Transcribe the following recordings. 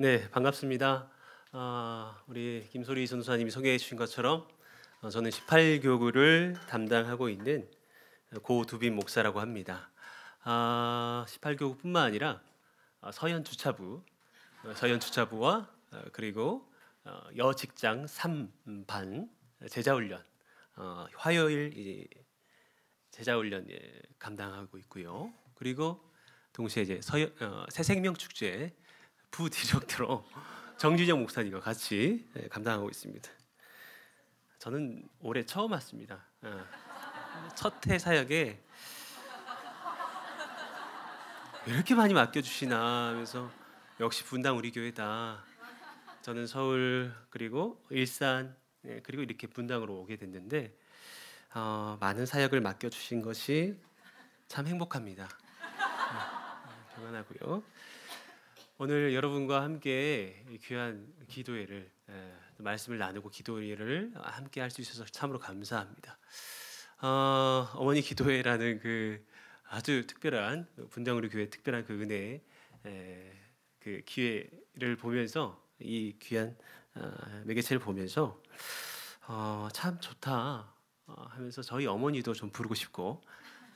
네, 반갑습니다. 아, 우리 김소리 전도사님이 소개해 주신 것처럼 어, 저는 18교구를 담당하고 있는 고 두빈 목사라고 합니다. 아, 18교구뿐만 아니라 어, 서현 주차부, 어, 서현 주차부와 그리고 여직장 3반 제자훈련 화요일 제자훈련 예, 감당하고 있고요. 그리고 동시에 이제 서현, 어, 새생명 축제 부 디렉터로 정진영 목사님과 같이 예, 감당하고 있습니다. 저는 올해 처음 왔습니다. 예. 첫해 사역에 왜 이렇게 많이 맡겨주시나 하면서 역시 분당 우리 교회다. 저는 서울 그리고 일산 예, 그리고 이렇게 분당으로 오게 됐는데 어, 많은 사역을 맡겨주신 것이 참 행복합니다. 네, 평하고요 오늘 여러분과 함께 귀한 기도회를 예, 말씀을 나누고 기도회를 함께 할 수 있어서 참으로 감사합니다. 어, 어머니 기도회라는 그 아주 특별한 분당우리 교회 특별한 그 은혜 예, 그 기회를 보면서 이 귀한 어, 매개체를 보면서 어, 참 좋다 어, 하면서 저희 어머니도 좀 부르고 싶고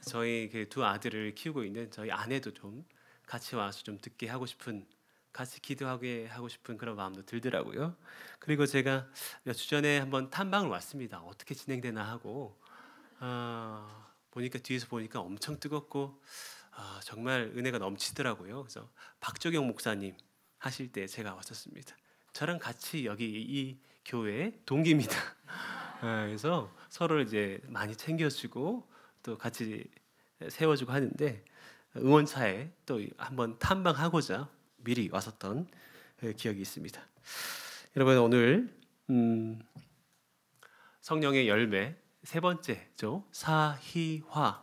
저희 그두 아들을 키우고 있는 저희 아내도 좀 같이 와서 좀 듣게 하고 싶은 같이 기도하게 하고 싶은 그런 마음도 들더라고요. 그리고 제가 몇 주 전에 한번 탐방을 왔습니다. 어떻게 진행되나 하고 어, 보니까 뒤에서 보니까 엄청 뜨겁고 어, 정말 은혜가 넘치더라고요. 그래서 박조경 목사님 하실 때 제가 왔었습니다. 저랑 같이 여기 이 교회 동기입니다. 아, 그래서 서로를 이제 많이 챙겨주고 또 같이 세워주고 하는데 응원차에 또 한번 탐방하고자 미리 왔었던 예, 기억이 있습니다. 여러분 오늘 음, 성령의 열매 세 번째죠 사희화.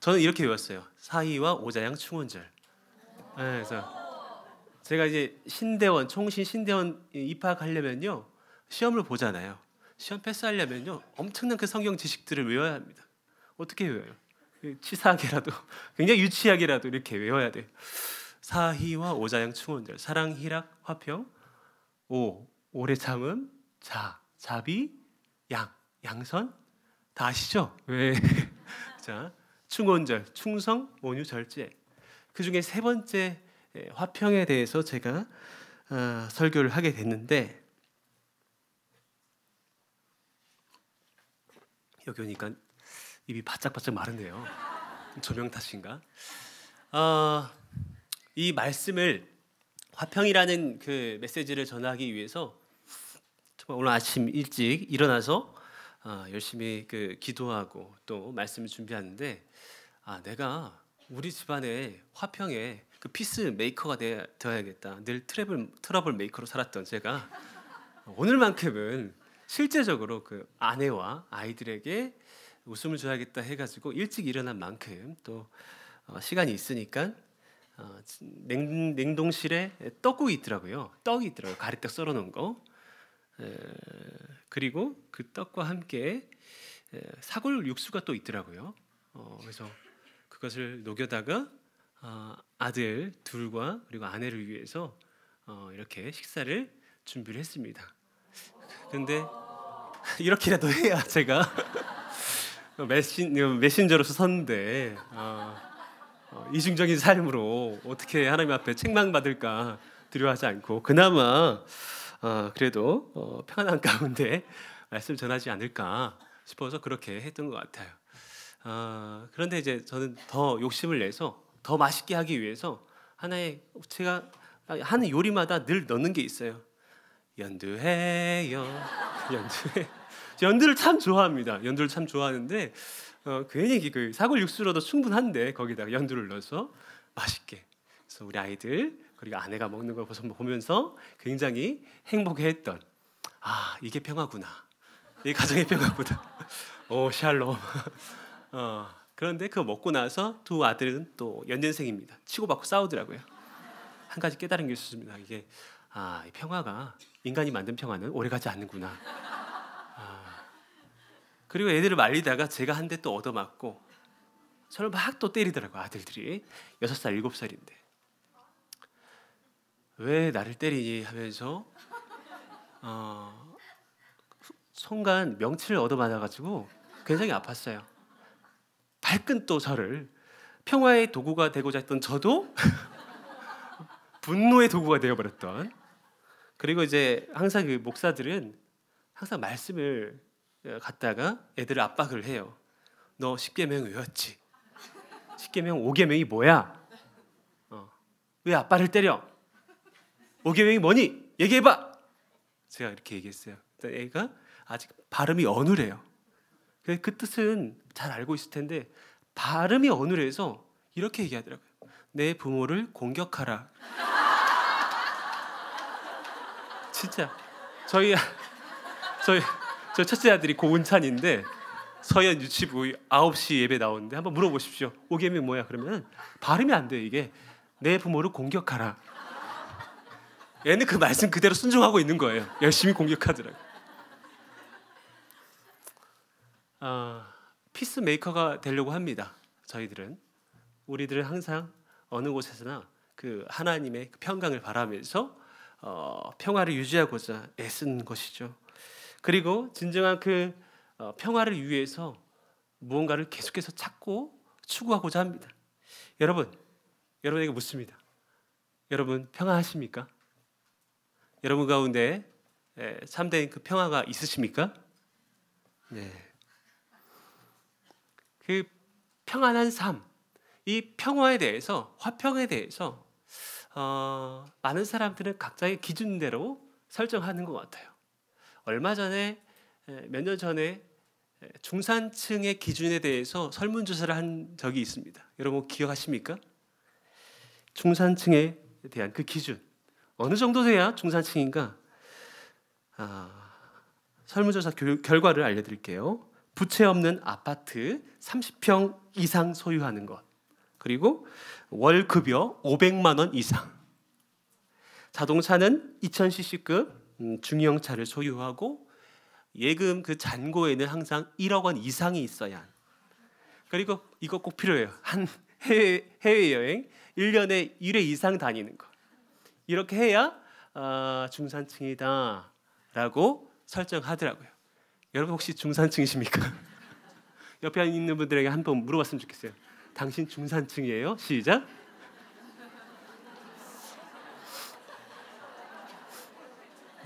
저는 이렇게 외웠어요. 사희와 오자양 충원절. 네, 그래서 제가 이제 신대원 총신 신대원 입학하려면요 시험을 보잖아요. 시험 패스하려면요 엄청난 그 성경 지식들을 외워야 합니다. 어떻게 외워요? 그 치사하게라도 굉장히 유치하게라도 이렇게 외워야 돼. 사희와 오자양 충원절 사랑 희락 화평 오 오래 참음 자 자비 양 양선 다 아시죠? 왜? 네. 자 충원절 충성 온유 절제 그 중에 세 번째 화평에 대해서 제가 어, 설교를 하게 됐는데 여기 오니까 입이 바짝바짝 마른데요. 조명 탓인가? 어, 이 말씀을 화평이라는 그 메시지를 전하기 위해서 정말 오늘 아침 일찍 일어나서 어, 열심히 그 기도하고 또 말씀을 준비하는데 아 내가 우리 집안의 화평에 그 피스 메이커가 되어야겠다. 늘 트러블 트러블 메이커로 살았던 제가 오늘만큼은 실제적으로 그 아내와 아이들에게 웃음을 줘야겠다 해가지고 일찍 일어난 만큼 또 어, 시간이 있으니까 어, 냉, 냉동실에 떡국이 있더라고요. 떡이 있더라고요. 가래떡 썰어놓은 거. 에, 그리고 그 떡과 함께 에, 사골 육수가 또 있더라고요. 어, 그래서 그것을 녹여다가 어, 아들 둘과 그리고 아내를 위해서 어, 이렇게 식사를 준비를 했습니다. 근데 이렇게라도 해야 제가 그 메신, 그 메신저로서 섰는데 어, 어, 이중적인 삶으로 어떻게 하나님 앞에 책망받을까 두려워하지 않고 그나마 어, 그래도 어, 평안한 가운데 말씀 전하지 않을까 싶어서 그렇게 했던 것 같아요. 어, 그런데 이제 저는 더 욕심을 내서 더 맛있게 하기 위해서 하나의 제가 하는 요리마다 늘 넣는 게 있어요. 연두해요, 연두해. 연두를참 좋아합니다. 연두를참 좋아하는데 어, 괜히 그 사골 육수로도 충분한데 거기다가 연두를 넣어서 맛있게. 그래서 우리 아이들 그리고 아내가 먹는 걸 보면서 굉장히 행복해했던 아 이게 평화구나. 이 가정의 평화구나. 오 어, 샬롬. 어, 그런데 그거 먹고 나서 두 아들은 또 연년생입니다. 치고받고 싸우더라고요. 한 가지 깨달은 게 있습니다. 이게 아 평화가 인간이 만든 평화는 오래가지 않는구나. 그리고 애들을 말리다가 제가 한 대 또 얻어맞고 저를 막 또 때리더라고요. 아들들이 6살, 7살인데. 왜 나를 때리니 하면서 어, 순간 명치를 얻어맞아가지고 굉장히 아팠어요. 발끈 또 저를 평화의 도구가 되고자 했던 저도 분노의 도구가 되어버렸던 그리고 이제 항상 그 목사들은 항상 말씀을 어, 갔다가 애들을 압박을 해요. 너 십계명 외웠지? 십계명 오계명이 뭐야? 어. 왜 아빠를 때려? 오계명이 뭐니? 얘기해봐. 제가 이렇게 얘기했어요. 애가 아직 발음이 어눌해요. 그, 그 뜻은 잘 알고 있을 텐데 발음이 어눌해서 이렇게 얘기하더라고요. 내 부모를 공격하라. 진짜 저희 저희 저 첫째 아들이 고은찬인데 서현 유치부 9시 예배 나오는데 한번 물어보십시오. 오겸이 뭐야? 그러면 발음이 안돼 이게 내 부모를 공격하라. 얘는 그 말씀 그대로 순종하고 있는 거예요. 열심히 공격하더라고. 아 피스메이커가 되려고 합니다. 저희들은 우리들은 항상 어느 곳에서나 그 하나님의 평강을 바라면서 어, 평화를 유지하고자 애쓴 것이죠. 그리고 진정한 그 어, 평화를 위해서 무언가를 계속해서 찾고 추구하고자 합니다. 여러분, 여러분에게 묻습니다. 여러분 평화하십니까? 여러분 가운데 참된 그 평화가 있으십니까? 네. 그 평안한 삶, 이 평화에 대해서 화평에 대해서 어, 많은 사람들은 각자의 기준대로 설정하는 것 같아요. 얼마 전에 몇 년 전에 중산층의 기준에 대해서 설문조사를 한 적이 있습니다. 여러분 기억하십니까? 중산층에 대한 그 기준 어느 정도 돼야 중산층인가? 아, 설문조사 교, 결과를 알려드릴게요. 부채 없는 아파트 30평 이상 소유하는 것 그리고 월 급여 500만 원 이상 자동차는 2000cc급 음, 중형차를 소유하고 예금 그 잔고에는 항상 1억 원 이상이 있어야 그리고 이거 꼭 필요해요. 한 해외, 해외여행 1년에 1회 이상 다니는 거. 이렇게 해야 아, 중산층이다라고 설정하더라고요. 여러분 혹시 중산층이십니까? 옆에 있는 분들에게 한번 물어봤으면 좋겠어요. 당신 중산층이에요? 시작.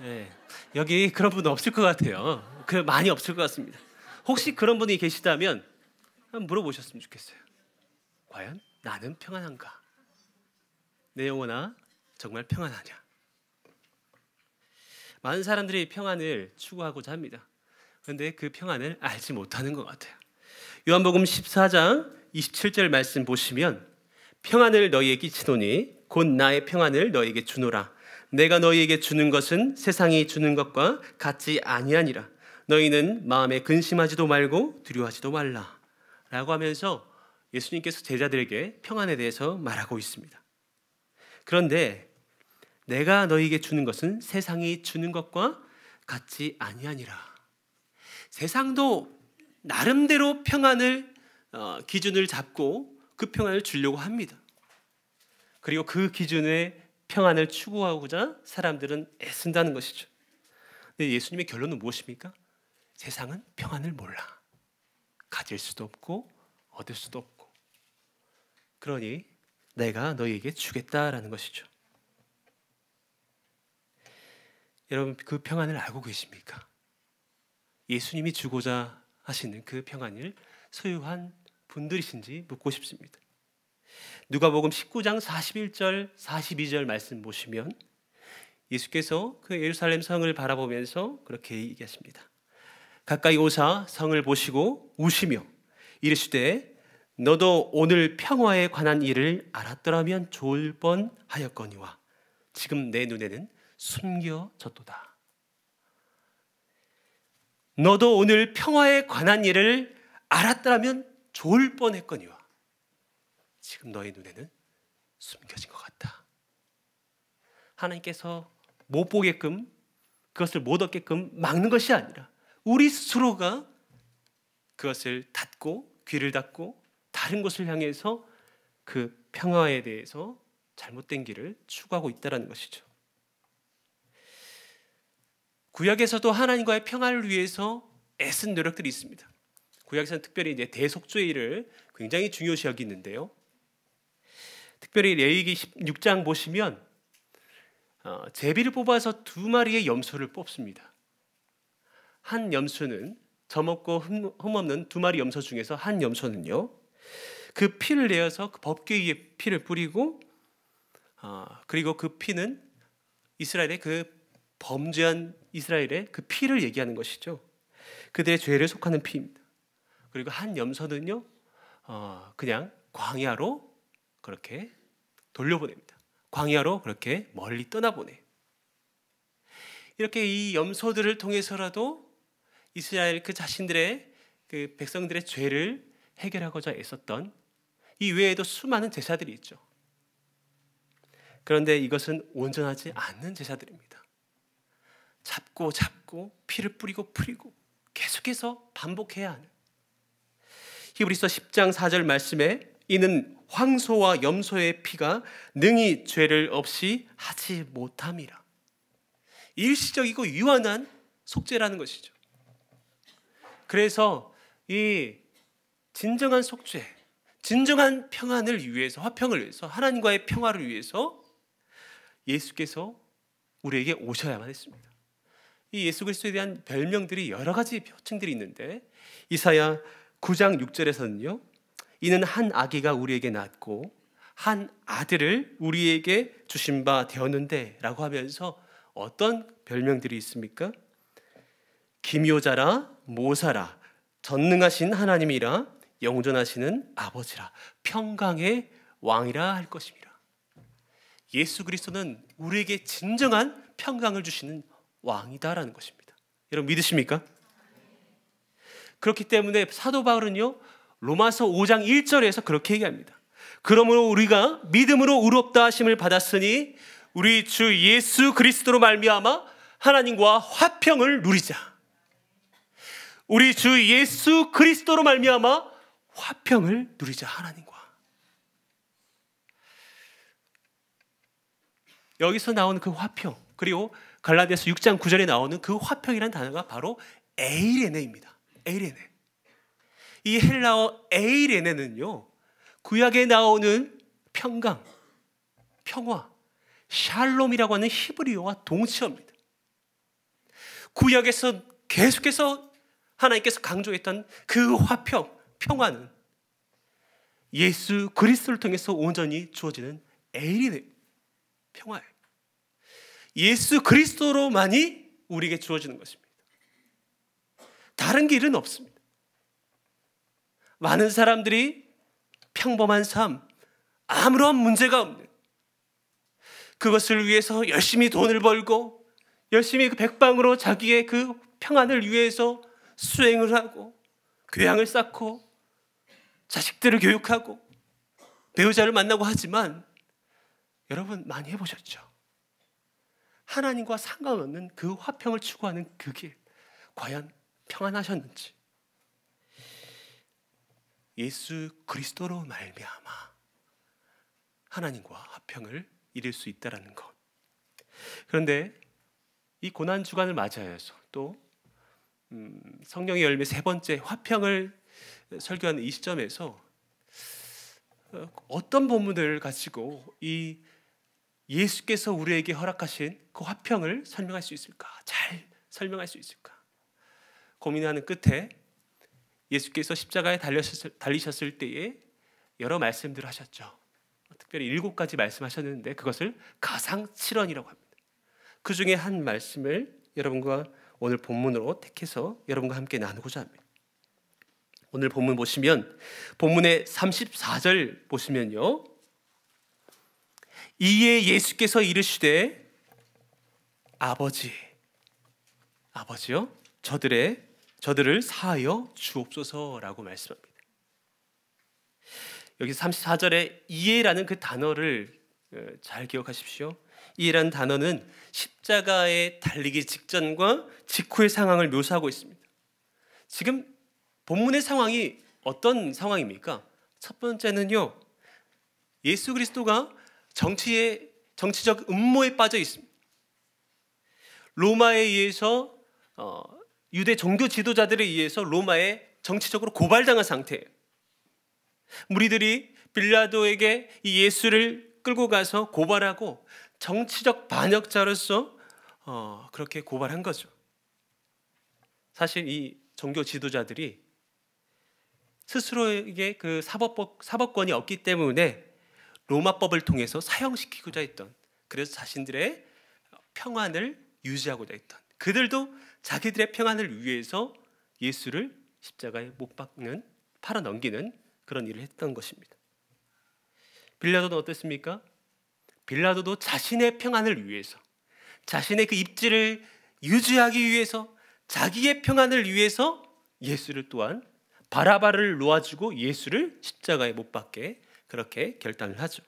네, 여기 그런 분 없을 것 같아요. 그 많이 없을 것 같습니다. 혹시 그런 분이 계시다면 한번 물어보셨으면 좋겠어요. 과연 나는 평안한가? 내 영혼아 정말 평안하냐? 많은 사람들이 평안을 추구하고자 합니다. 그런데 그 평안을 알지 못하는 것 같아요. 요한복음 14장 27절 말씀 보시면 평안을 너희에게 치노니곧 나의 평안을 너희에게 주노라 내가 너희에게 주는 것은 세상이 주는 것과 같지 아니하니라. 너희는 마음에 근심하지도 말고 두려워하지도 말라. 라고 하면서 예수님께서 제자들에게 평안에 대해서 말하고 있습니다. 그런데 내가 너희에게 주는 것은 세상이 주는 것과 같지 아니하니라. 세상도 나름대로 평안을 어, 기준을 잡고 그 평안을 주려고 합니다. 그리고 그 기준에 평안을 추구하고자 사람들은 애쓴다는 것이죠. 근데 예수님의 결론은 무엇입니까? 세상은 평안을 몰라. 가질 수도 없고 얻을 수도 없고. 그러니 내가 너희에게 주겠다라는 것이죠. 여러분 그 평안을 알고 계십니까? 예수님이 주고자 하시는 그 평안을 소유한 분들이신지 묻고 싶습니다. 누가복음 19장 41절 42절 말씀 보시면 예수께서 그 예루살렘 성을 바라보면서 그렇게 얘기하십니다. 가까이 오사 성을 보시고 우시며 이르시되 너도 오늘 평화에 관한 일을 알았더라면 좋을 뻔하였거니와 지금 내 눈에는 숨겨졌도다. 너도 오늘 평화에 관한 일을 알았더라면 좋을 뻔했거니와 지금 너의 눈에는 숨겨진 것 같다. 하나님께서 못 보게끔 그것을 못 얻게끔 막는 것이 아니라 우리 스스로가 그것을 닫고 귀를 닫고 다른 곳을 향해서 그 평화에 대해서 잘못된 길을 추구하고 있다라는 것이죠. 구약에서도 하나님과의 평화를 위해서 애쓴 노력들이 있습니다. 구약에서는 특별히 이제 대속죄를 굉장히 중요시 여기는데요. 특별히 레위기 16장 보시면 어, 제비를 뽑아서 두 마리의 염소를 뽑습니다. 한 염소는 저먹고 흠없는 두 마리 염소 중에서 한 염소는요. 그 피를 내어서 그 법궤 위 피를 뿌리고 어, 그리고 그 피는 이스라엘의 그 범죄한 이스라엘의 그 피를 얘기하는 것이죠. 그들의 죄를 속하는 피입니다. 그리고 한 염소는요, 어, 그냥 광야로 그렇게 돌려보냅니다. 광야로 그렇게 멀리 떠나보내. 이렇게 이 염소들을 통해서라도 이스라엘 그 자신들의 그 백성들의 죄를 해결하고자 애썼던 이 외에도 수많은 제사들이 있죠. 그런데 이것은 온전하지 않는 제사들입니다. 잡고 잡고 피를 뿌리고 뿌리고 계속해서 반복해야 하는 히브리서 10장 4절 말씀에 이는 황소와 염소의 피가 능히 죄를 없이 하지 못함이라. 일시적이고 유한한 속죄라는 것이죠. 그래서 이 진정한 속죄, 진정한 평안을 위해서 화평을 위해서 하나님과의 평화를 위해서 예수께서 우리에게 오셔야만 했습니다. 이 예수 그리스도에 대한 별명들이 여러 가지 표층들이 있는데 이사야 9장 6절에서는요. 이는 한 아기가 우리에게 낳았고 한 아들을 우리에게 주신 바 되었는데라고 하면서 어떤 별명들이 있습니까? 김효자라 모사라 전능하신 하나님이라 영존하시는 아버지라 평강의 왕이라 할 것입니다. 예수 그리스도는 우리에게 진정한 평강을 주시는 왕이다라는 것입니다. 여러분 믿으십니까? 그렇기 때문에 사도 바울은요 로마서 5장 1절에서 그렇게 얘기합니다. 그러므로 우리가 믿음으로 의롭다 하심을 받았으니 우리 주 예수 그리스도로 말미암아 하나님과 화평을 누리자. 우리 주 예수 그리스도로 말미암아 화평을 누리자 하나님과. 여기서 나오는 그 화평 그리고 갈라디아서 6장 9절에 나오는 그화평이라 단어가 바로 에이레네입니다. 에이레네. 이 헬라어 에이레네는요. 구약에 나오는 평강, 평화, 샬롬이라고 하는 히브리어와 동치어입니다. 구약에서 계속해서 하나님께서 강조했던 그 화평, 평화는 예수 그리스도를 통해서 온전히 주어지는 에일이 평화예요. 예수 그리스도로만이 우리에게 주어지는 것입니다. 다른 길은 없습니다. 많은 사람들이 평범한 삶, 아무런 문제가 없는 그것을 위해서 열심히 돈을 벌고 열심히 그 백방으로 자기의 그 평안을 위해서 수행을 하고 교양을 쌓고 자식들을 교육하고 배우자를 만나고 하지만 여러분 많이 해보셨죠? 하나님과 상관없는 그 화평을 추구하는 그길 과연 평안하셨는지 예수 그리스도로 말미암아 하나님과 화평을 이룰 수 있다라는 것. 그런데 이 고난 주간을 맞아야 해서 또 음, 성령의 열매 세 번째 화평을 설교하는 이 시점에서 어, 어떤 본문을 가지고 이 예수께서 우리에게 허락하신 그 화평을 설명할 수 있을까? 잘 설명할 수 있을까? 고민하는 끝에 예수께서 십자가에 달리셨을, 달리셨을 때에 여러 말씀들을 하셨죠. 특별히 일곱 가지 말씀하셨는데 그것을 가상 칠언이라고 합니다. 그 중에 한 말씀을 여러분과 오늘 본문으로 택해서 여러분과 함께 나누고자 합니다. 오늘 본문 보시면 본문의 34절 보시면요. 이에 예수께서 이르시되 아버지 아버지요 저들의 저들을 사하여 주옵소서라고 말씀합니다. 여기 34절에 이해라는 그 단어를 어, 잘 기억하십시오. 이해라는 단어는 십자가에 달리기 직전과 직후의 상황을 묘사하고 있습니다. 지금 본문의 상황이 어떤 상황입니까? 첫 번째는요. 예수 그리스도가 정치의 정치적 음모에 빠져 있습니다. 로마에 의해서 어, 유대 종교 지도자들에 의해서 로마에 정치적으로 고발당한 상태예요. 무리들이 빌라도에게 이 예수를 끌고 가서 고발하고 정치적 반역자로서 어, 그렇게 고발한 거죠. 사실 이 종교 지도자들이 스스로에게 그 사법법, 사법권이 없기 때문에 로마법을 통해서 사형시키고자 했던 그래서 자신들의 평안을 유지하고자 했던 그들도 자기들의 평안을 위해서 예수를 십자가에 못 박는 팔아 넘기는 그런 일을 했던 것입니다. 빌라도는 어땠습니까? 빌라도도 자신의 평안을 위해서 자신의 그 입지를 유지하기 위해서 자기의 평안을 위해서 예수를 또한 바라바를 놓아주고 예수를 십자가에 못 박게 그렇게 결단을 하죠.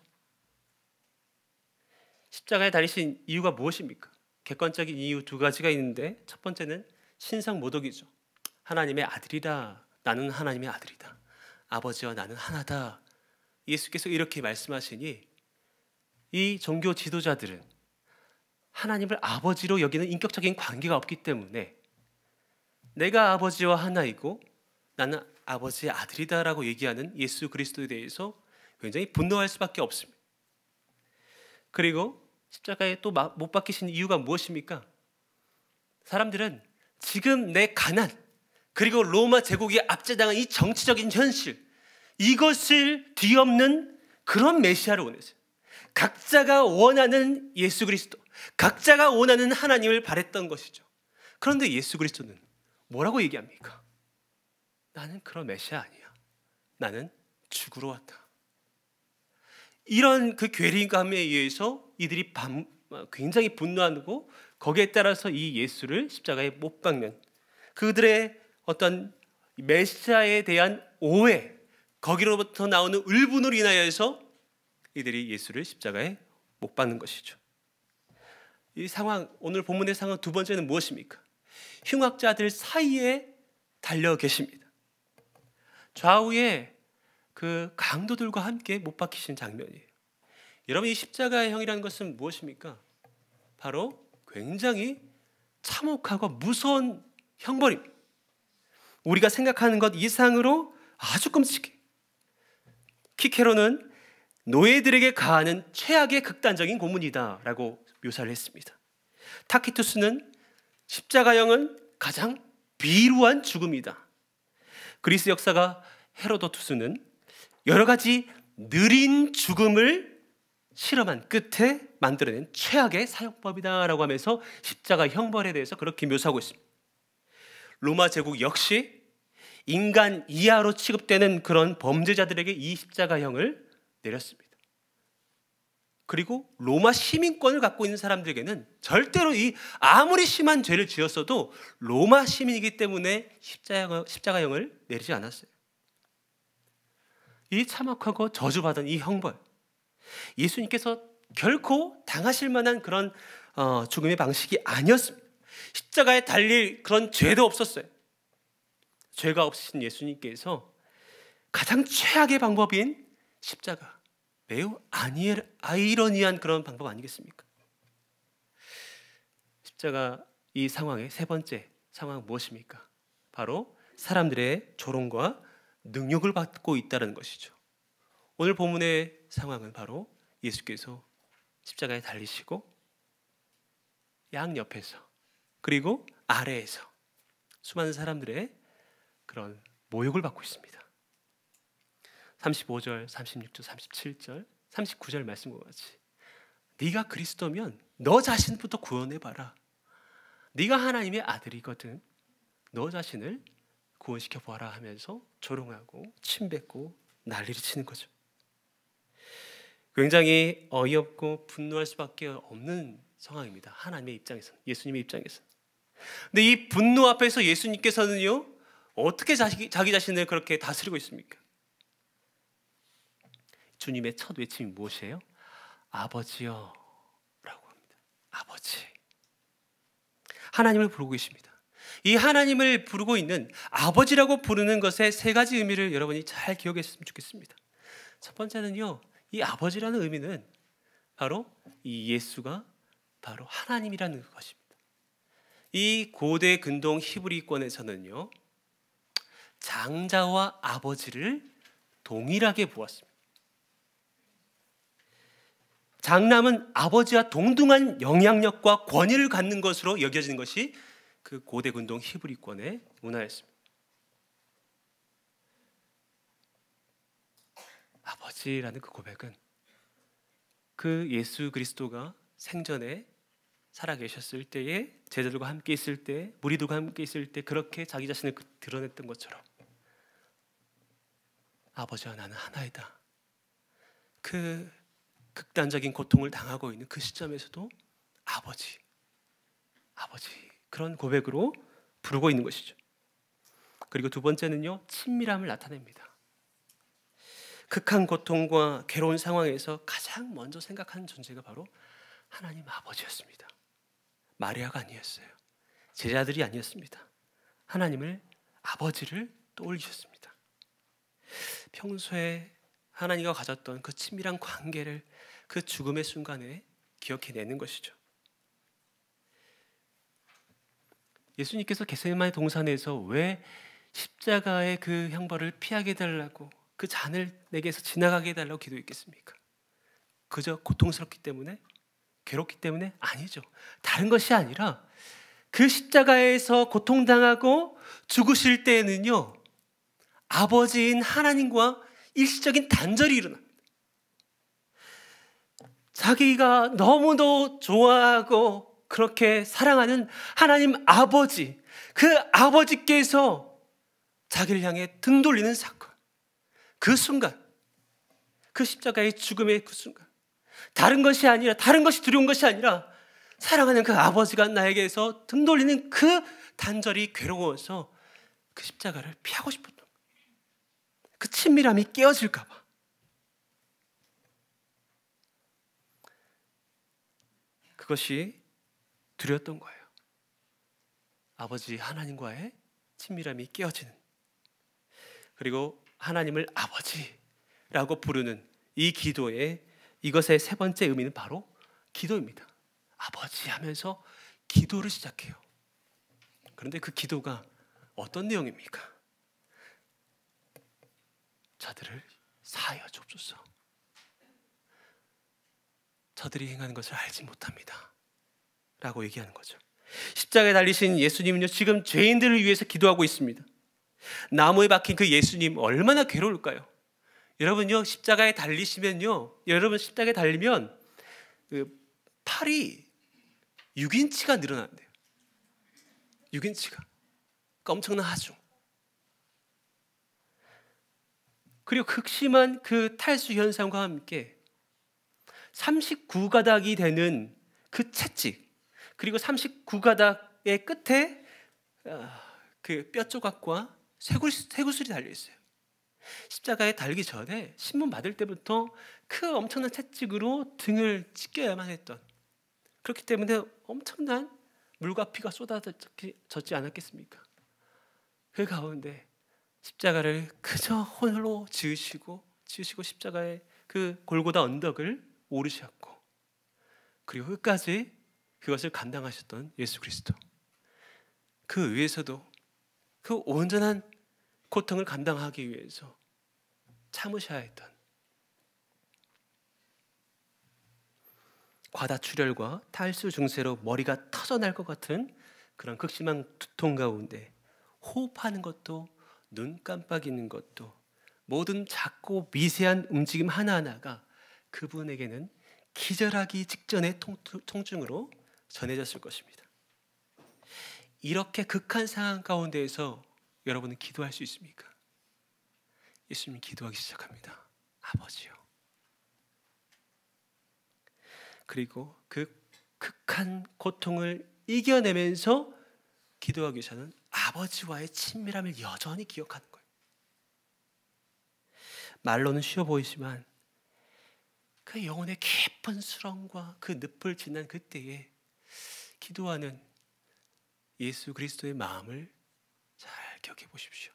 십자가에 달리신 이유가 무엇입니까? 객관적인 이유 두 가지가 있는데 첫 번째는 신상 모독이죠. 하나님의 아들이다. 나는 하나님의 아들이다. 아버지와 나는 하나다. 예수께서 이렇게 말씀하시니 이 종교 지도자들은 하나님을 아버지로 여기는 인격적인 관계가 없기 때문에 내가 아버지와 하나이고 나는 아버지의 아들이다라고 얘기하는 예수 그리스도에 대해서 굉장히 분노할 수밖에 없습니다. 그리고 십자가에 또못 박히신 이유가 무엇입니까? 사람들은 지금 내 가난 그리고 로마 제국이 압제당한 이 정치적인 현실 이것을 뒤엎는 그런 메시아를 원했어요. 각자가 원하는 예수 그리스도, 각자가 원하는 하나님을 바랬던 것이죠. 그런데 예수 그리스도는 뭐라고 얘기합니까? 나는 그런 메시아 아니야. 나는 죽으러 왔다. 이런 그 괴리감에 의해서 이들이 어, 굉장히 분노하고 거기에 따라서 이 예수를 십자가에 못 박는 그들의 어떤 메시아에 대한 오해 거기로부터 나오는 울분으로 인하여서 이들이 예수를 십자가에 못 박는 것이죠. 이 상황 오늘 본문의 상황 두 번째는 무엇입니까? 흉악자들 사이에 달려 계십니다. 좌우에 그 강도들과 함께 못 박히신 장면이에요. 여러분 이 십자가의 형이라는 것은 무엇입니까? 바로 굉장히 참혹하고 무서운 형벌입 우리가 생각하는 것 이상으로 아주 끔찍해. 키케로는 노예들에게 가하는 최악의 극단적인 고문이다라고 묘사를 했습니다. 타키투스는 십자가형은 가장 비루한 죽음이다. 그리스 역사가 헤로도투스는 여러 가지 느린 죽음을 실험한 끝에 만들어낸 최악의 사용법이다라고 하면서 십자가 형벌에 대해서 그렇게 묘사하고 있습니다. 로마 제국 역시 인간 이하로 취급되는 그런 범죄자들에게 이 십자가형을 내렸습니다. 그리고 로마 시민권을 갖고 있는 사람들에게는 절대로 이 아무리 심한 죄를 지었어도 로마 시민이기 때문에 십자가, 형을 내리지 않았어요. 이 참혹하고 저주받은 이 형벌. 예수님께서 결코 당하실 만한 그런 어, 죽음의 방식이 아니었습니다. 십자가에 달릴 그런 죄도 없었어요. 죄가 없으신 예수님께서 가장 최악의 방법인 십자가 매우 아이러니한 그런 방법 아니겠습니까? 십자가 이 상황의 세 번째 상황 무엇입니까? 바로 사람들의 조롱과 능욕을 받고 있다는 것이죠. 오늘 본문의 상황은 바로 예수께서 십자가에 달리시고 양 옆에서 그리고 아래에서 수많은 사람들의 그런 모욕을 받고 있습니다. 35절, 36절, 37절, 39절 말씀과 같이 네가 그리스도면 너 자신부터 구원해 봐라. 네가 하나님의 아들이거든. 너 자신을 구원시켜 보아라 하면서 조롱하고 침뱉고 난리를 치는 거죠. 굉장히 어이없고 분노할 수밖에 없는 상황입니다. 하나님의 입장에서, 예수님의 입장에서. 근데 이 분노 앞에서 예수님께서는요, 어떻게 자기, 자기 자신을 그렇게 다스리고 있습니까? 주님의 첫 외침이 무엇이에요? 아버지요. 라고 합니다. 아버지. 하나님을 부르고 계십니다. 이 하나님을 부르고 있는 아버지라고 부르는 것의 세 가지 의미를 여러분이 잘 기억했으면 좋겠습니다. 첫 번째는요, 이 아버지라는 의미는 바로 이 예수가 바로 하나님이라는 것입니다. 이 고대 근동 히브리권에서는요. 장자와 아버지를 동일하게 보았습니다. 장남은 아버지와 동등한 영향력과 권위를 갖는 것으로 여겨지는 것이 그 고대 근동 히브리권의 문화였습니다. 아버지라는 그 고백은 그 예수 그리스도가 생전에 살아계셨을 때에 제자들과 함께 있을 때 무리들과 함께 있을 때 그렇게 자기 자신을 그 드러냈던 것처럼 아버지와 나는 하나이다. 그 극단적인 고통을 당하고 있는 그 시점에서도 아버지, 아버지 그런 고백으로 부르고 있는 것이죠. 그리고 두 번째는요 친밀함을 나타냅니다. 극한 고통과 괴로운 상황에서 가장 먼저 생각하는 존재가 바로 하나님 아버지였습니다. 마리아가 아니었어요. 제자들이 아니었습니다. 하나님을 아버지를 떠올리셨습니다. 평소에 하나님과 가졌던 그 친밀한 관계를 그 죽음의 순간에 기억해내는 것이죠. 예수님께서 개세만의 동산에서 왜 십자가의 그 형벌을 피하게 달라고 그 잔을 내게서 지나가게 해달라고 기도했겠습니까? 그저 고통스럽기 때문에 괴롭기 때문에 아니죠. 다른 것이 아니라 그 십자가에서 고통당하고 죽으실 때에는요, 아버지인 하나님과 일시적인 단절이 일어납 자기가 너무도 좋아하고 그렇게 사랑하는 하나님 아버지, 그 아버지께서 자기를 향해 등 돌리는 사건. 그 순간, 그 십자가의 죽음의 그 순간, 다른 것이 아니라, 다른 것이 두려운 것이 아니라, 사랑하는 그 아버지가 나에게서 등 돌리는 그 단절이 괴로워서 그 십자가를 피하고 싶었던 그 친밀함이 깨어질까봐. 그것이 두려웠던 거예요. 아버지 하나님과의 친밀함이 깨어지는. 그리고 하나님을 아버지라고 부르는 이 기도의 이것의 세 번째 의미는 바로 기도입니다. 아버지 하면서 기도를 시작해요. 그런데 그 기도가 어떤 내용입니까? 자들을 사하여 주소서 저들이 행하는 것을 알지 못합니다. 라고 얘기하는 거죠. 십자가에 달리신 예수님은요, 지금 죄인들을 위해서 기도하고 있습니다. 나무에 박힌 그 예수님 얼마나 괴로울까요? 여러분요 십자가에 달리시면요 여러분 십자가에 달리면 그 팔이 6인치가 늘어난대요. 6인치가 그러니까 엄청난 하중. 그리고 극심한 그 탈수 현상과 함께 39가닥이 되는 그 채찍 그리고 39가닥의 끝에 아, 그뼈 조각과 새구, 새구슬이 달려있어요. 십자가에 달기 전에 신문 받을 때부터 그 엄청난 채찍으로 등을 찢겨야만 했던 그렇기 때문에 엄청난 물과 피가 쏟아졌지 않았겠습니까? 그 가운데 십자가를 그저 홀로 지으시고 지으시고 십자가의 그 골고다 언덕을 오르셨고 그리고 끝까지 그것을 감당하셨던 예수 그리스도 그 위에서도 그 온전한 고통을 감당하기 위해서 참으셔야 했던 과다출혈과 탈수 증세로 머리가 터져날 것 같은 그런 극심한 두통 가운데 호흡하는 것도 눈 깜빡이는 것도 모든 작고 미세한 움직임 하나하나가 그분에게는 기절하기 직전의 통증으로 전해졌을 것입니다. 이렇게 극한 상황 가운데에서 여러분은 기도할 수 있습니까? 예수님 기도하기 시작합니다. 아버지요. 그리고 그 극한 고통을 이겨내면서 기도하기 위해서는 아버지와의 친밀함을 여전히 기억하는 거예요. 말로는 쉬워 보이지만 그 영혼의 깊은 수렁과 그 늪을 지난 그때에 기도하는 예수 그리스도의 마음을 잘 기억해 보십시오.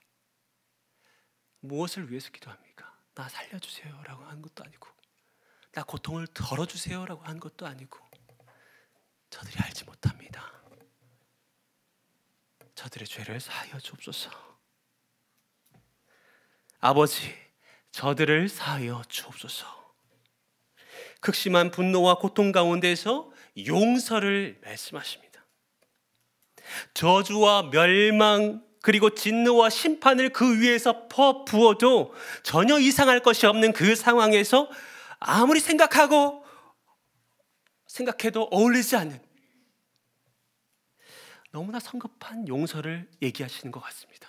무엇을 위해서 기도합니까? 나 살려주세요라고 한 것도 아니고, 나 고통을 덜어주세요라고 한 것도 아니고, 저들이 알지 못합니다. 저들의 죄를 사하여 주옵소서. 아버지, 저들을 사하여 주옵소서. 극심한 분노와 고통 가운데서 용서를 말씀하십니다. 저주와 멸망 그리고 진노와 심판을 그 위에서 퍼부어도 전혀 이상할 것이 없는 그 상황에서 아무리 생각하고 생각해도 어울리지 않는 너무나 성급한 용서를 얘기하시는 것 같습니다.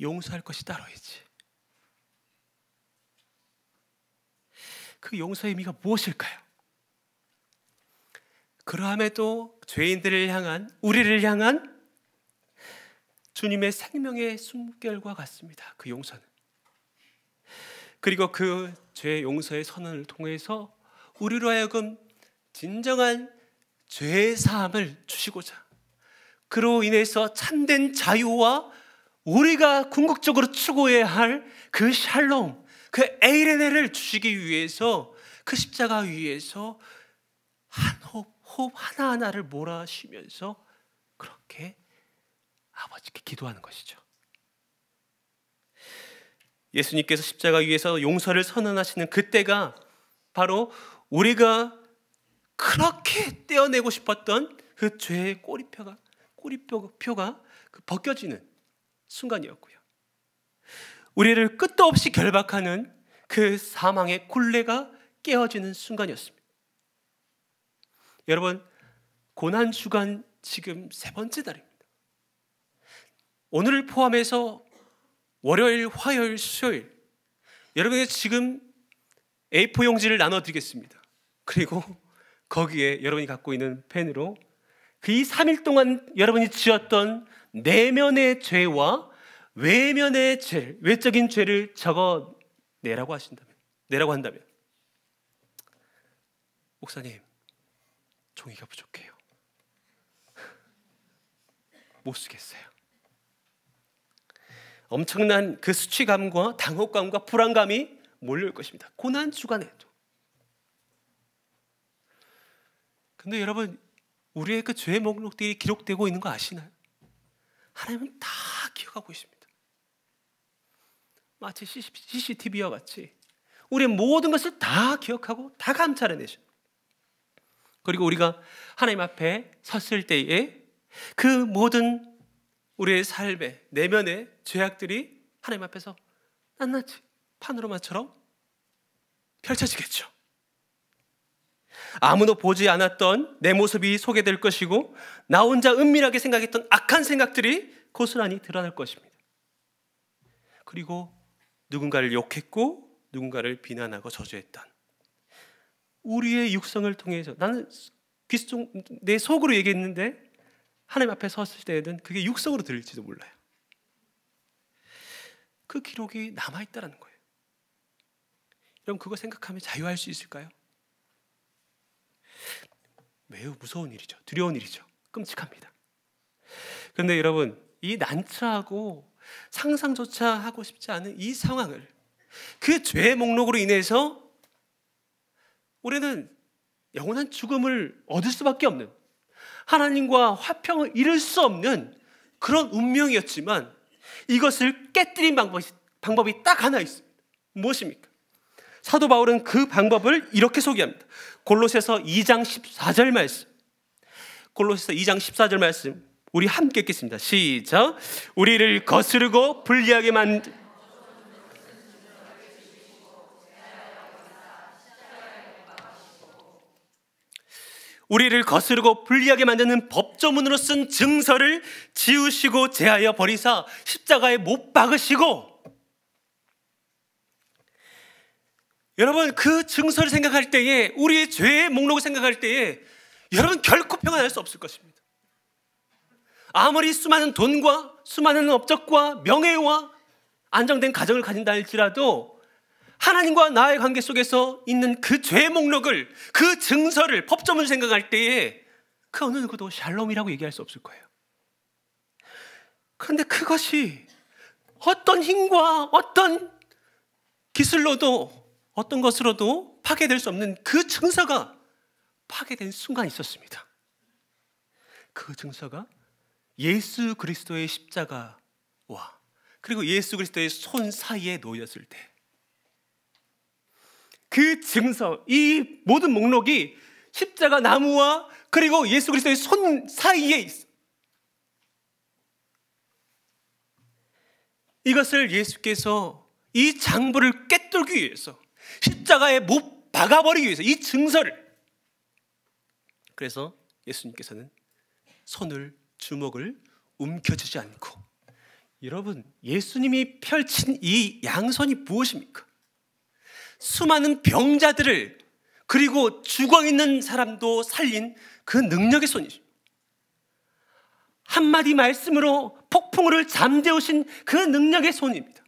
용서할 것이 따로 있지. 그 용서의 의미가 무엇일까요? 그러함에도 죄인들을 향한 우리를 향한 주님의 생명의 숨결과 같습니다. 그 용서는 그리고 그 죄 용서의 선언을 통해서 우리로 하여금 진정한 죄 사함을 주시고자 그로 인해서 참된 자유와 우리가 궁극적으로 추구해야 할 그 샬롬, 그 에이레네를 주시기 위해서 그 십자가 위에서 한혹 호흡 하나하나를 몰아쉬면서 그렇게 아버지께 기도하는 것이죠. 예수님께서 십자가 위에서 용서를 선언하시는 그때가 바로 우리가 그렇게 떼어내고 싶었던 그 죄의 꼬리표가 꼬리표가 그 벗겨지는 순간이었고요. 우리를 끝도 없이 결박하는 그 사망의 굴레가 깨어지는 순간이었습니다. 여러분 고난 주간 지금 세 번째 달입니다. 오늘을 포함해서 월요일, 화요일, 수요일 여러분에게 지금 A4 용지를 나눠드리겠습니다. 그리고 거기에 여러분이 갖고 있는 펜으로 그 이 3일 동안 여러분이 지었던 내면의 죄와 외면의 죄, 외적인 죄를 적어내라고 하신다면, 내라고 한다면 목사님 종이가 부족해요. 못 쓰겠어요. 엄청난 그 수치감과 당혹감과 불안감이 몰려올 것입니다. 고난 주간에도. 근데 여러분 우리의 그 죄의 목록들이 기록되고 있는 거 아시나요? 하나님은 다 기억하고 있습니다. 마치 CCTV와 같이 우리의 모든 것을 다 기억하고 다 감찰해내셔. 그리고 우리가 하나님 앞에 섰을 때에 그 모든 우리의 삶의 내면의 죄악들이 하나님 앞에서 낱낱이 파노라마처럼 펼쳐지겠죠. 아무도 보지 않았던 내 모습이 소개될 것이고 나 혼자 은밀하게 생각했던 악한 생각들이 고스란히 드러날 것입니다. 그리고 누군가를 욕했고 누군가를 비난하고 저주했던 우리의 육성을 통해서 나는 귀속 내 속으로 얘기했는데 하나님 앞에 섰을 때는 그게 육성으로 들릴지도 몰라요. 그 기록이 남아 있다라는 거예요. 그럼 그거 생각하면 자유할 수 있을까요? 매우 무서운 일이죠. 두려운 일이죠. 끔찍합니다. 그런데 여러분, 이 난처하고 상상조차 하고 싶지 않은 이 상황을 그 죄 목록으로 인해서 우리는 영원한 죽음을 얻을 수밖에 없는 하나님과 화평을 잃을 수 없는 그런 운명이었지만 이것을 깨뜨린 방법이, 방법이 딱 하나 있습니다. 무엇입니까? 사도 바울은 그 방법을 이렇게 소개합니다. 골로새서 2장 14절 말씀. 골로새서 2장 14절 말씀. 우리 함께 읽겠습니다. 시작. 우리를 거스르고 불리하게 만 우리를 거스르고 불리하게 만드는 법조문으로 쓴 증서를 지우시고 제하여 버리사 십자가에 못 박으시고 여러분 그 증서를 생각할 때에 우리의 죄의 목록을 생각할 때에 여러분 결코 평안할 수 없을 것입니다. 아무리 수많은 돈과 수많은 업적과 명예와 안정된 가정을 가진다 할지라도 하나님과 나의 관계 속에서 있는 그 죄 목록을 그 증서를 법점을 생각할 때에 그 어느 누구도 샬롬이라고 얘기할 수 없을 거예요. 그런데 그것이 어떤 힘과 어떤 기술로도 어떤 것으로도 파괴될 수 없는 그 증서가 파괴된 순간 있었습니다. 그 증서가 예수 그리스도의 십자가와 그리고 예수 그리스도의 손 사이에 놓였을 때그 증서, 이 모든 목록이 십자가 나무와 그리고 예수 그리스도의 손 사이에 있어. 이것을 예수께서 이 장부를 깨뚫기 위해서 십자가에 못 박아버리기 위해서 이 증서를 그래서 예수님께서는 손을 주먹을 움켜쥐지 않고 여러분 예수님이 펼친 이 양손이 무엇입니까? 수많은 병자들을 그리고 죽어 있는 사람도 살린 그 능력의 손이죠. 한마디 말씀으로 폭풍우를 잠재우신 그 능력의 손입니다.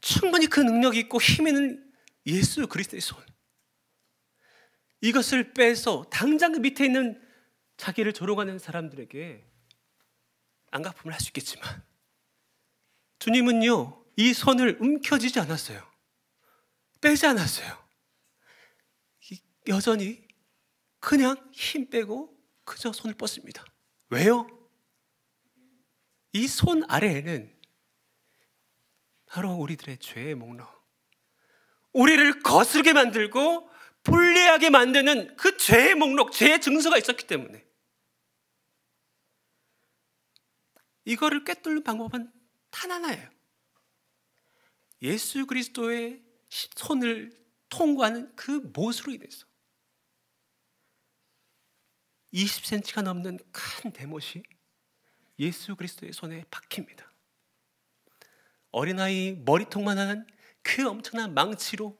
충분히 그 능력이 있고 힘 있는 예수 그리스도의 손. 이것을 빼서 당장 그 밑에 있는 자기를 조롱하는 사람들에게 안 갚으면 할수 있겠지만 주님은요 이손을 움켜쥐지 않았어요. 빼지 않았어요. 여전히 그냥 힘 빼고 그저 손을 뻗습니다. 왜요? 이 손 아래에는 바로 우리들의 죄의 목록, 우리를 거슬게 만들고 불리하게 만드는 그 죄의 목록, 죄의 증서가 있었기 때문에 이거를 꿰뚫는 방법은 단 하나예요. 예수 그리스도의 손을 통과하는 그 못으로 인해서 20cm가 넘는 큰 대못이 예수 그리스도의 손에 박힙니다. 어린아이 머리통만 하는 그 엄청난 망치로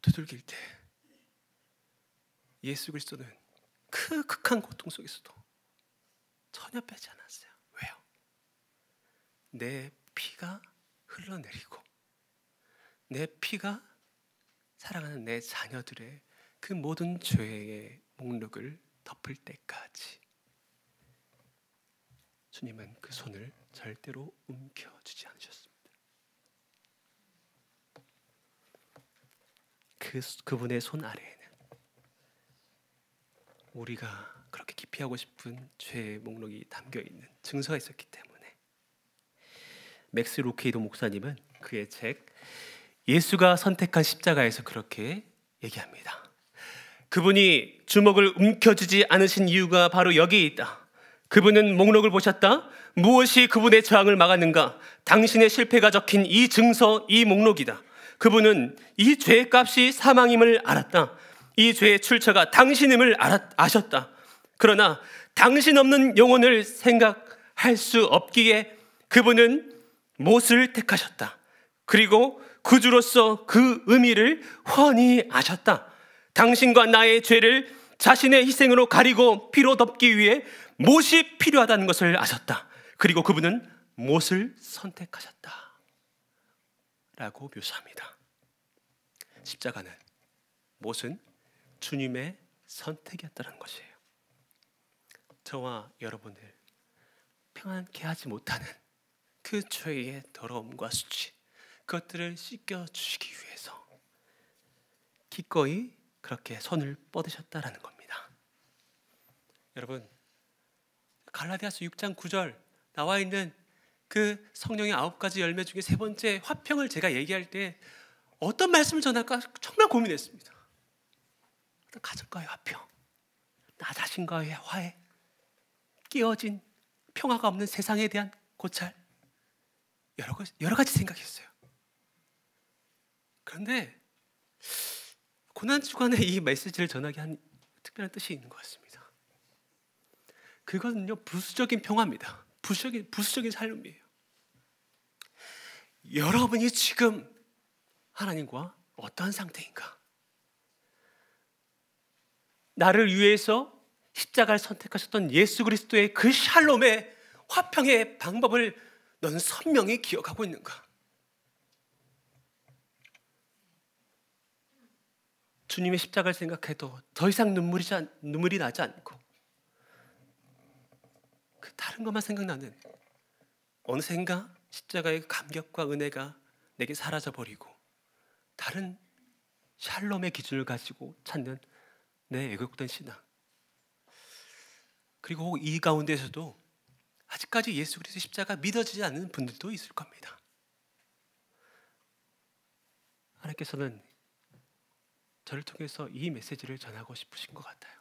두들길 때 예수 그리스도는 그 극한 고통 속에서도 전혀 빼지 않았어요. 왜요? 내 피가 흘러내리고 내 피가 사랑하는 내 자녀들의 그 모든 죄의 목록을 덮을 때까지 주님은 그 손을 절대로 움켜주지 않으셨습니다. 그 그분의 손아래에 우리가 그렇게 기피하고 싶은 죄의 목록이 담겨 있는 증서가 있었기 때문에 맥스 로케이도 목사님은 그의 책 예수가 선택한 십자가에서 그렇게 얘기합니다. 그분이 주먹을 움켜쥐지 않으신 이유가 바로 여기에 있다. 그분은 목록을 보셨다. 무엇이 그분의 저항을 막았는가? 당신의 실패가 적힌 이 증서, 이 목록이다. 그분은 이 죄의 값이 사망임을 알았다. 이 죄의 출처가 당신임을 알았, 아셨다. 그러나 당신 없는 영혼을 생각할 수 없기에 그분은 못을 택하셨다. 그리고 구주로서 그 의미를 훤히 아셨다. 당신과 나의 죄를 자신의 희생으로 가리고 피로 덮기 위해 못이 필요하다는 것을 아셨다. 그리고 그분은 못을 선택하셨다. 라고 묘사합니다. 십자가는 못은 주님의 선택이었다는 것이에요. 저와 여러분을 평안케 하지 못하는 그 죄의 더러움과 수치 그것들을 씻겨 주시기 위해서 기꺼이 그렇게 손을 뻗으셨다라는 겁니다. 여러분 갈라디아서 6장 9절 나와 있는 그 성령의 아홉 가지 열매 중에 세 번째 화평을 제가 얘기할 때 어떤 말씀을 전할까 정말 고민했습니다. 가족과의 화평, 나 자신과의 화해, 끼어진 평화가 없는 세상에 대한 고찰, 여러, 여러 가지 생각했어요. 그런데 고난 주간에 이 메시지를 전하게 한 특별한 뜻이 있는 것 같습니다. 그것은요 부수적인 평화입니다. 부수적인 부수적인 삶이에요. 여러분이 지금 하나님과 어떠한 상태인가? 나를 위해서 십자가를 선택하셨던 예수 그리스도의 그 샬롬의 화평의 방법을 넌 선명히 기억하고 있는가? 주님의 십자가를 생각해도 더 이상 눈물이, 눈물이 나지 않고 그 다른 것만 생각나는 어느샌가 십자가의 감격과 은혜가 내게 사라져 버리고 다른 샬롬의 기준을 가지고 찾는 내 애국된 신앙 그리고 이 가운데서도 아직까지 예수 그리스도 십자가 믿어지지 않는 분들도 있을 겁니다. 하나님께서는 저를 통해서 이 메시지를 전하고 싶으신 것 같아요.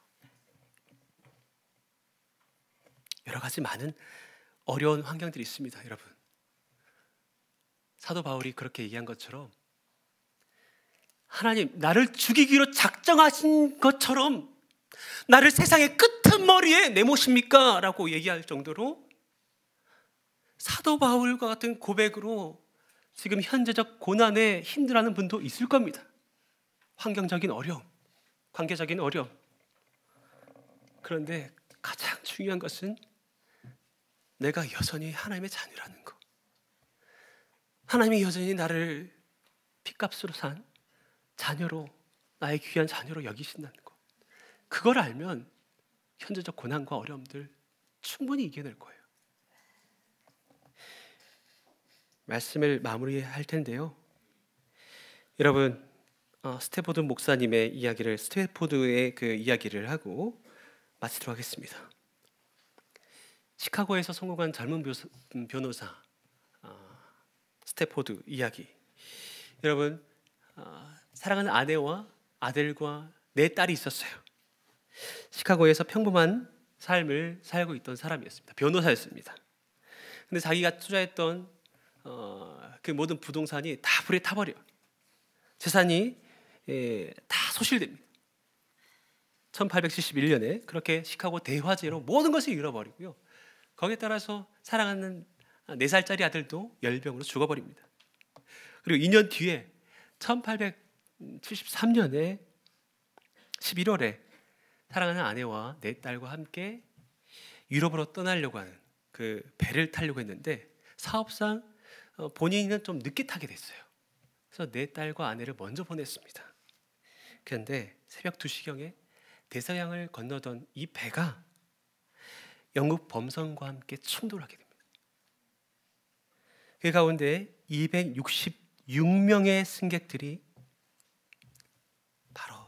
여러 가지 많은 어려운 환경들이 있습니다, 여러분. 사도 바울이 그렇게 얘기한 것처럼 하나님, 나를 죽이기로 작정하신 것처럼 나를 세상의 끄트머리에 내모십니까? 라고 얘기할 정도로 사도 바울과 같은 고백으로 지금 현재적 고난에 힘들어하는 분도 있을 겁니다. 환경적인 어려움, 관계적인 어려움. 그런데 가장 중요한 것은 내가 여전히 하나님의 자녀라는 것. 하나님이 여전히 나를 핏값으로 산 자녀로 나의 귀한 자녀로 여기신다는 것. 그걸 알면 현재적 고난과 어려움들 충분히 이겨낼 거예요. 말씀을 마무리할 텐데요. 여러분 어, 스테포드 목사님의 이야기를 스테포드의 그 이야기를 하고 마치도록 하겠습니다. 시카고에서 성공한 젊은 묘사, 음, 변호사 어, 스테포드 이야기. 여러분 어, 사랑하는 아내와 아들과 내 딸이 있었어요. 시카고에서 평범한 삶을 살고 있던 사람이었습니다. 변호사였습니다. 근데 자기가 투자했던 어, 그 모든 부동산이 다 불에 타버려. 재산이 예, 다 소실됩니다. 1871년에 그렇게 시카고 대화재로 모든 것을 잃어버리고요. 거기에 따라서 사랑하는 4살짜리 아들도 열병으로 죽어버립니다. 그리고 2년 뒤에 73년에 11월에 사랑하는 아내와 내 딸과 함께 유럽으로 떠나려고 하는 그 배를 타려고 했는데 사업상 어, 본인은 좀 늦게 타게 됐어요. 그래서 내 딸과 아내를 먼저 보냈습니다. 그런데 새벽 2시경에 대서양을 건너던 이 배가 영국 범선과 함께 충돌하게 됩니다. 그 가운데 266명의 승객들이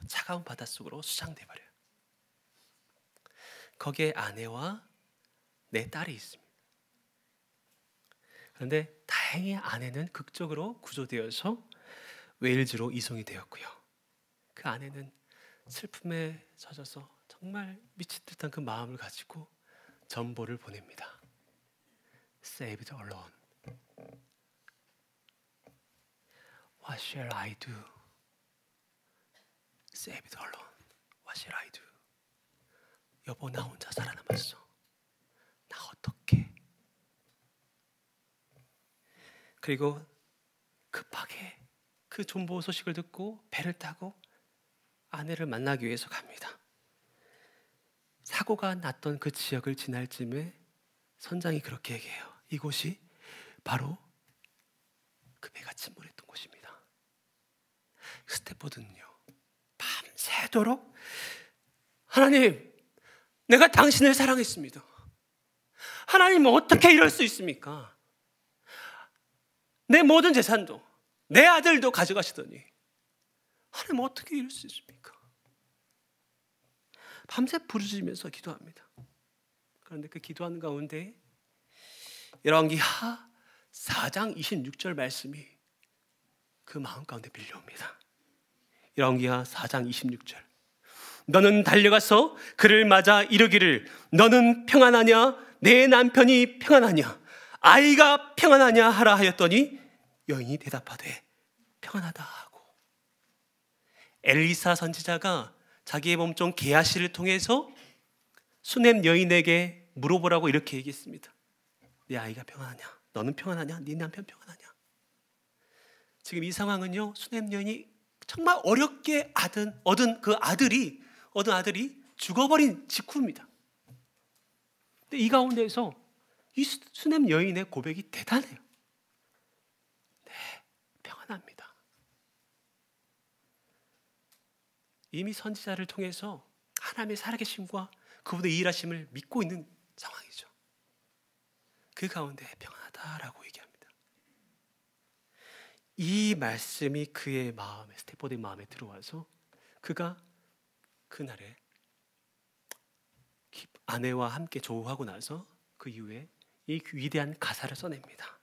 차가운 바닷속으로 수장돼 버려요. 거기에 아내와 내 딸이 있습니다. 그런데 다행히 아내는 극적으로 구조되어서 웨일즈로 이송이 되었고요. 그 아내는 슬픔에 젖어서 정말 미친 듯한 그 마음을 가지고 전보를 보냅니다. Saved alone. What shall I do? Save it alone. What shall I do? 여보 나 혼자 살아남았어. 나 어떻게? 그리고 급하게 그존버 소식을 듣고 배를 타고 아내를 만나기 위해서 갑니다. 사고가 났던 그 지역을 지날 쯤에 선장이 그렇게 얘기해요. 이곳이 바로 그 배가 침몰했던 곳입니다. 스태퍼드는요 새도록 하나님, 내가 당신을 사랑했습니다. 하나님 어떻게 이럴 수 있습니까? 내 모든 재산도 내 아들도 가져가시더니 하나님 어떻게 이럴 수 있습니까? 밤새 부르짖으면서 기도합니다. 그런데 그 기도하는 가운데 열왕기하 4장 26절 말씀이 그 마음 가운데 밀려옵니다. 열왕기하 4장 26절. 너는 달려가서 그를 맞아 이르기를 너는 평안하냐 내 남편이 평안하냐 아이가 평안하냐 하라 하였더니 여인이 대답하되 평안하다 하고 엘리사 선지자가 자기의 몸종 게하시를 통해서 수넴 여인에게 물어보라고 이렇게 얘기했습니다. 내 아이가 평안하냐? 너는 평안하냐? 네 남편 평안하냐? 지금 이 상황은요. 수넴 여인이 정말 어렵게 얻은, 얻은 그 아들이 얻은 아들이 죽어버린 직후입니다. 근데 이가운데서이 수냄 여인의 고백이 대단해요. 네, 평안합니다. 이미 선지자를 통해서 하나님의 살아계심과 그분의 일하심을 믿고 있는 상황이죠. 그 가운데 평안하다라고 이 말씀이 그의 마음에 스테퍼드의 마음에 들어와서 그가 그날에 아내와 함께 조우하고 나서 그 이후에 이 위대한 가사를 써냅니다.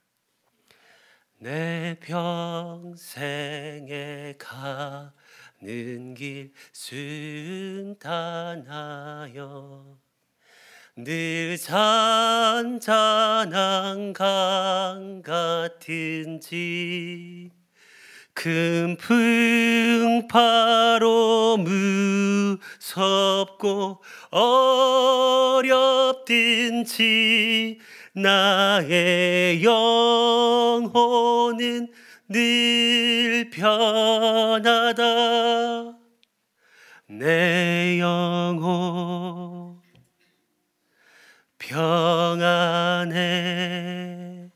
내 평생에 가는 길 순탄하여 늘잔잔한강 같은지 큰 풍파로 무섭고 어렵든지 나의 영혼은 늘 변하다 내 영혼 평안해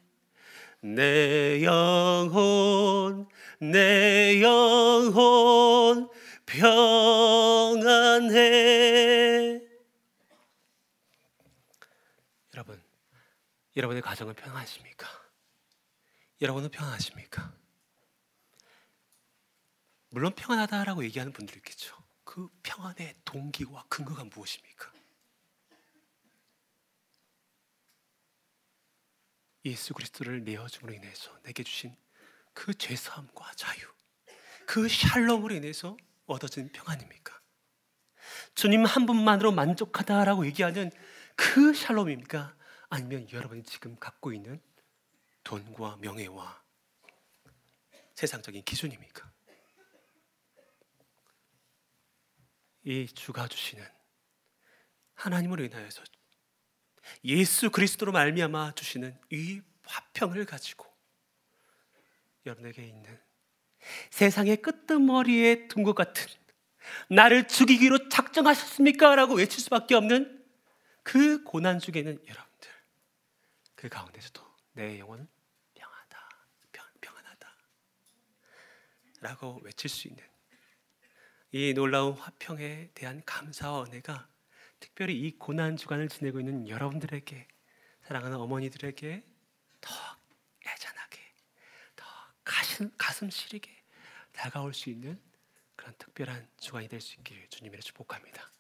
내 영혼 내 영혼 평안해 여러분 여러분의 가정은 평안하십니까? 여러분은 평안하십니까? 물론 평안하다라고 얘기하는 분들 있겠죠. 그 평안의 동기와 근거가 무엇입니까? 예수 그리스도를 내어줌으로 인해서 내게 주신 그 죄사함과 자유, 그 샬롬으로 인해서 얻어진 평안입니까 주님 한 분만으로 만족하다라고 얘기하는 그 샬롬입니까? 아니면 여러분이 지금 갖고 있는 돈과 명예와 세상적인 기준입니까? 이 주가 주시는 하나님으로 인하여서 예수 그리스도로 말미암아 주시는 이 화평을 가지고 여러분에게 있는 세상의 끄 끝머리에 둔 것 같은 나를 죽이기로 작정하셨습니까? 라고 외칠 수밖에 없는 그 고난 중에는 여러분들 그 가운데서도 내 영혼은 평하다 안 평, 평안하다 라고 외칠 수 있는 이 놀라운 화평에 대한 감사와 은혜가 특별히 이 고난 주간을 지내고 있는 여러분들에게 사랑하는 어머니들에게 더 애잔하게 더 가슴, 가슴 시리게 다가올 수 있는 그런 특별한 주간이 될 수 있기를 주님으로 축복합니다.